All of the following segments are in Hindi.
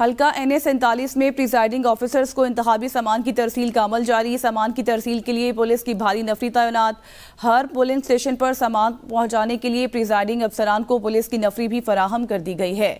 हल्का एन ए सैंतालीस में प्रिजाइडिंग ऑफिसर्स को इंतबी सामान की तरसील का अमल जारी सामान की तरसील के लिए पुलिस की भारी नफरी तैनात हर पोलिंग स्टेशन पर सामान पहुँचाने के लिए प्रिजाइडिंग अफसरान को पुलिस की नफरी भी फराहम कर दी गई है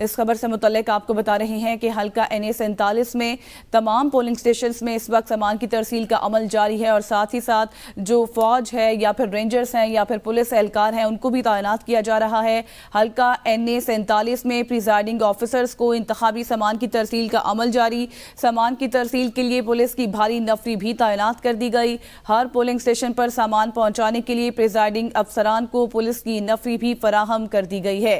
इस खबर से मुतलक आपको बता रहे हैं कि हल्का एन ए सैंतालीस में तमाम पोलिंग स्टेशन में इस वक्त सामान की तरसील का अमल जारी है और साथ ही साथ जो फौज है या फिर रेंजर्स हैं या फिर पुलिस एहलकार हैं उनको भी तैनात किया जा रहा है हल्का एन ए सैंतालीस में प्रिजाइडिंग ऑफिसर्स को इंतबी सामान की तरसील का अमल जारी सामान की तरसील के लिए पुलिस की भारी नफरी भी तैनात कर दी गई हर पोलिंग स्टेशन पर सामान पहुँचाने के लिए प्रिजाइडिंग अफसरान को पुलिस की नफरी भी फराहम कर दी गई है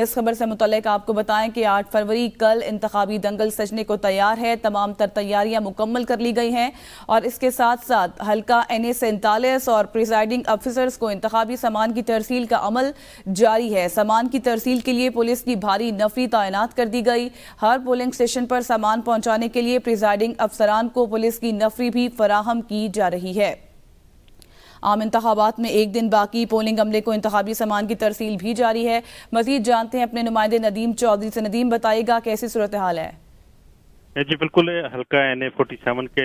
इस खबर से मुतल आपको बताएं कि आठ फरवरी कल इंतबी दंगल सजने को तैयार है तमाम तर तैयारियां मुकम्मल कर ली गई हैं और इसके साथ साथ हल्का एन ए सैंतालीस और प्रिजाइडिंग अफिसर्स को इंतबी सामान की तरसील का अमल जारी है सामान की तरसील के लिए पुलिस की भारी नफरी तैनात कर दी गई हर पोलिंग स्टेशन पर सामान पहुंचाने के लिए प्रिजाइडिंग अफसरान को पुलिस की नफरी भी फराहम की जा रही है आम इंतबात में एक दिन बाकी पोलिंग अमले को इंतबी सामान की तरसील भी जारी है मजीद जानते हैं अपने नुमाइंदे नदीम चौधरी से नदीम बताइएगा कैसी सूरत हाल है जी बिल्कुल हल्का एन ए फोर्टी सेवन के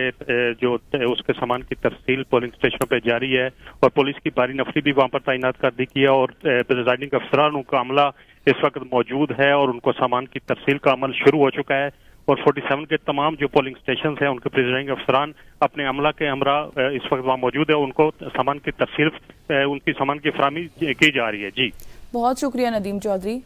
जो उसके सामान की तफसील पोलिंग स्टेशनों पर जारी है और पुलिस की भारी नफरी भी वहाँ पर तैनात कर दी गई है और प्रिजाइडिंग अफसरान का अमला इस वक्त मौजूद है और उनको सामान की तफसील का अमल शुरू हो चुका है और 47 के तमाम जो पोलिंग स्टेशन हैं उनके प्रिजाइडिंग अफसरान अपने अमला के हमरा इस वक्त वहाँ मौजूद है उनको सामान की तफसी उनकी सामान की फरहमी की जा रही है जी बहुत शुक्रिया नदीम चौधरी